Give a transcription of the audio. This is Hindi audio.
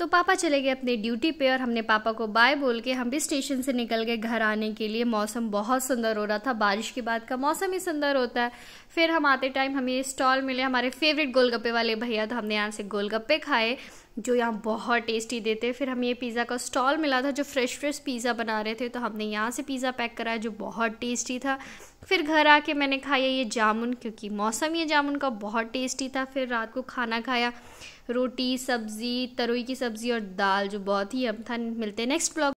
तो पापा चले गए अपने ड्यूटी पे और हमने पापा को बाय बोल के हम भी स्टेशन से निकल गए घर आने के लिए मौसम बहुत सुंदर हो रहा था बारिश के बाद का मौसम ही सुंदर होता है फिर हम आते टाइम हमें स्टॉल मिले हमारे फेवरेट गोलगप्पे वाले भैया तो हमने यहाँ से गोलगप्पे खाए जो यहाँ बहुत टेस्टी देते फिर हमें ये पिज़्ज़ा का स्टॉल मिला था जो फ्रेश फ्रेश पिज़्ज़ा बना रहे थे तो हमने यहाँ से पिज़्ज़ा पैक कराया जो बहुत टेस्टी था फिर घर आके मैंने खाया ये जामुन क्योंकि मौसम ये जामुन का बहुत टेस्टी था फिर रात को खाना खाया रोटी सब्ज़ी तरोई की सब्ज़ी सब्ज़ी और दाल जो बहुत ही था मिलते हैं नेक्स्ट ब्लॉग